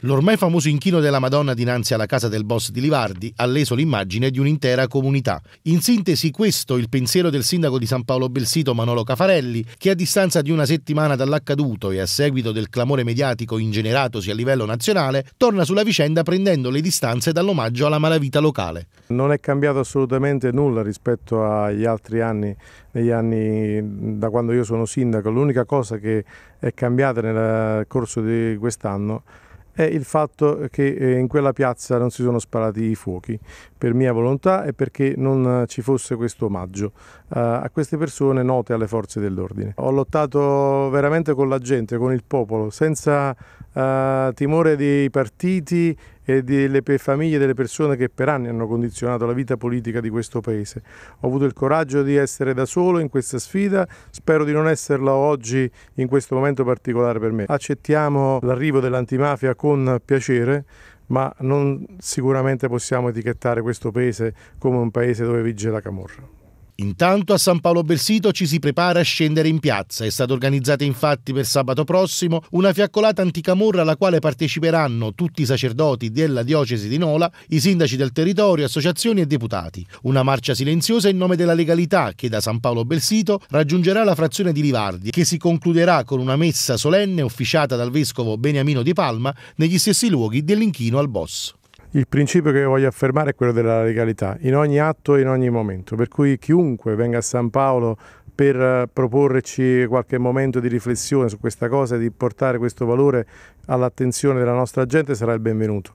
L'ormai famoso inchino della Madonna dinanzi alla casa del boss di Livardi ha leso l'immagine di un'intera comunità. In sintesi questo il pensiero del sindaco di San Paolo Belsito Manolo Cafarelli, che a distanza di una settimana dall'accaduto e a seguito del clamore mediatico ingeneratosi a livello nazionale, torna sulla vicenda prendendo le distanze dall'omaggio alla malavita locale. Non è cambiato assolutamente nulla rispetto agli altri anni, negli anni da quando io sono sindaco. L'unica cosa che è cambiata nel corso di quest'anno è è il fatto che eh, in quella piazza non si sono sparati i fuochi per mia volontà e perché non eh, ci fosse questo omaggio eh, a queste persone note alle forze dell'ordine. Ho lottato veramente con la gente, con il popolo, senza timore dei partiti e delle famiglie delle persone che per anni hanno condizionato la vita politica di questo Paese. Ho avuto il coraggio di essere da solo in questa sfida, spero di non esserla oggi in questo momento particolare per me. Accettiamo l'arrivo dell'antimafia con piacere, ma non sicuramente possiamo etichettare questo Paese come un Paese dove vige la camorra. Intanto a San Paolo Bersito ci si prepara a scendere in piazza. È stata organizzata infatti per sabato prossimo una fiaccolata anticamorra alla quale parteciperanno tutti i sacerdoti della diocesi di Nola, i sindaci del territorio, associazioni e deputati. Una marcia silenziosa in nome della legalità che da San Paolo Bersito raggiungerà la frazione di Livardi che si concluderà con una messa solenne officiata dal vescovo Beniamino di Palma negli stessi luoghi dell'inchino al Boss. Il principio che voglio affermare è quello della legalità, in ogni atto e in ogni momento, per cui chiunque venga a San Paolo per eh, proporreci qualche momento di riflessione su questa cosa e di portare questo valore all'attenzione della nostra gente sarà il benvenuto.